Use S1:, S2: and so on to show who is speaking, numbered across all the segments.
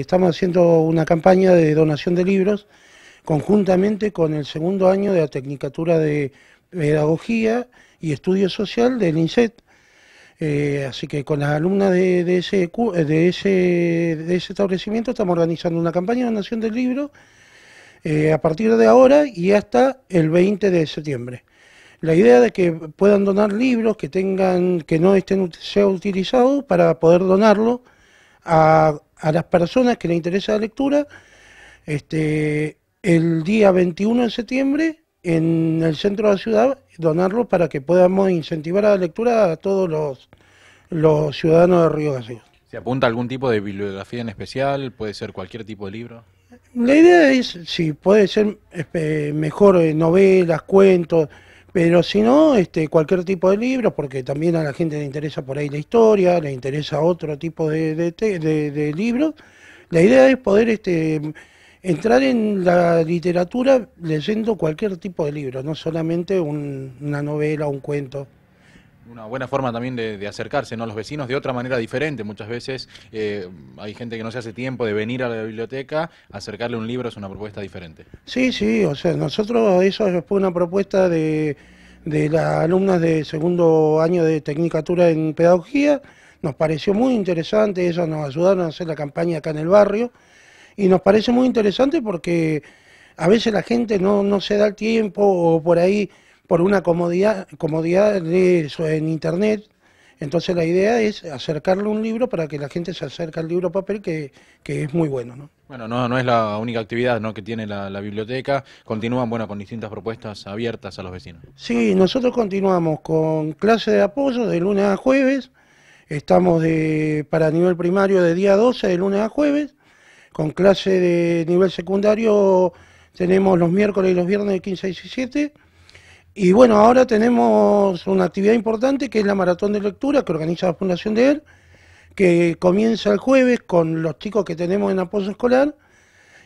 S1: Estamos haciendo una campaña de donación de libros conjuntamente con el segundo año de la Tecnicatura de Pedagogía y Estudio Social del INSET. Eh, así que con las alumnas eh, de, ese, de, ese, establecimiento estamos organizando una campaña de donación de libros eh, a partir de ahora y hasta el 20 de septiembre. La idea de que puedan donar libros que tengan que no estén sea utilizados para poder donarlo a a las personas que les interesa la lectura este, el día 21 de septiembre en el centro de la ciudad, donarlo para que podamos incentivar a la lectura a todos los, los ciudadanos de Río Gallegos.
S2: ¿Se apunta algún tipo de bibliografía en especial? ¿Puede ser cualquier tipo de libro?
S1: La idea es, sí, puede ser este, mejor eh, novelas, cuentos, pero si no, este, cualquier tipo de libro, porque también a la gente le interesa por ahí la historia, le interesa otro tipo de, de, libros. La idea es poder este, entrar en la literatura leyendo cualquier tipo de libro, no solamente una novela, un cuento.
S2: Una buena forma también de, acercarse ¿no? a los vecinos de otra manera diferente. Muchas veces eh, hay gente que no se hace tiempo de venir a la biblioteca, acercarle un libro es una propuesta diferente.
S1: Sí, sí, o sea, nosotros eso fue una propuesta de, las alumnas de segundo año de Tecnicatura en Pedagogía. Nos pareció muy interesante, eso nos ayudaron a hacer la campaña acá en el barrio. Y nos parece muy interesante porque a veces la gente no, no se da el tiempo o por ahí por una comodidad, comodidad de eso en internet. Entonces la idea es acercarle un libro para que la gente se acerque al libro papel, que, es muy
S2: bueno. ¿no? Bueno, no, es la única actividad ¿no? que tiene la, biblioteca. Continúan bueno, con distintas propuestas abiertas a los vecinos.
S1: Sí, nosotros continuamos con clases de apoyo de lunes a jueves. Estamos de, para nivel primario de día 12, de lunes a jueves. Con clase de nivel secundario tenemos los miércoles y los viernes de 15 a 17 y bueno, ahora tenemos una actividad importante que es la maratón de lectura que organiza la Fundación de él, que comienza el jueves con los chicos que tenemos en apoyo escolar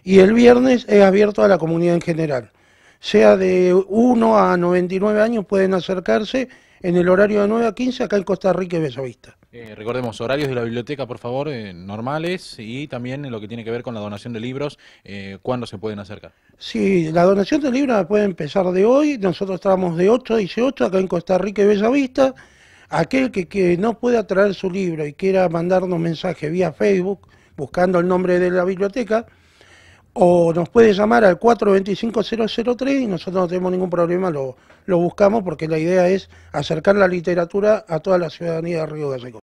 S1: y el viernes es abierto a la comunidad en general sea de 1 a 99 años, pueden acercarse en el horario de 9 a 15 acá en Costa Rica y Besavista.
S2: Eh, recordemos, horarios de la biblioteca, por favor, eh, normales y también lo que tiene que ver con la donación de libros, eh, ¿cuándo se pueden acercar?
S1: Sí, la donación de libros puede empezar de hoy, nosotros estamos de 8 a 18 acá en Costa Rica y Vista, Aquel que, que no pueda traer su libro y quiera mandarnos mensaje vía Facebook buscando el nombre de la biblioteca, o nos puede llamar al 425-003 y nosotros no tenemos ningún problema, lo, buscamos porque la idea es acercar la literatura a toda la ciudadanía de Río Gallegos.